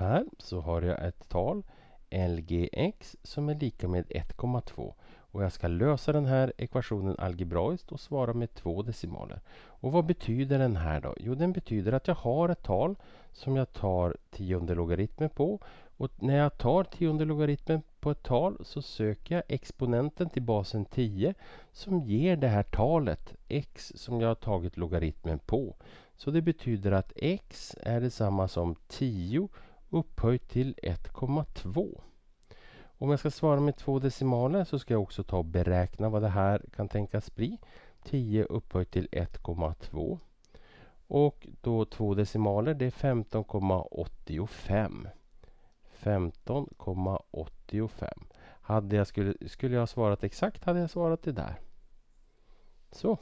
Här så har jag ett tal LGX som är lika med 1,2 och jag ska lösa den här ekvationen algebraiskt och svara med två decimaler. Och vad betyder den här då? Jo, den betyder att jag har ett tal som jag tar tionde logaritmen på och när jag tar tionde logaritmen på ett tal så söker jag exponenten till basen 10 som ger det här talet x som jag har tagit logaritmen på. Så det betyder att x är detsamma som 10 upphöjt till 1,2. Om jag ska svara med två decimaler så ska jag också ta och beräkna vad det här kan tänkas bli. 10 upphöjt till 1,2. Och då två decimaler, det är 15,85. 15,85. Hade jag skulle, skulle jag ha svarat exakt hade jag svarat det där. Så.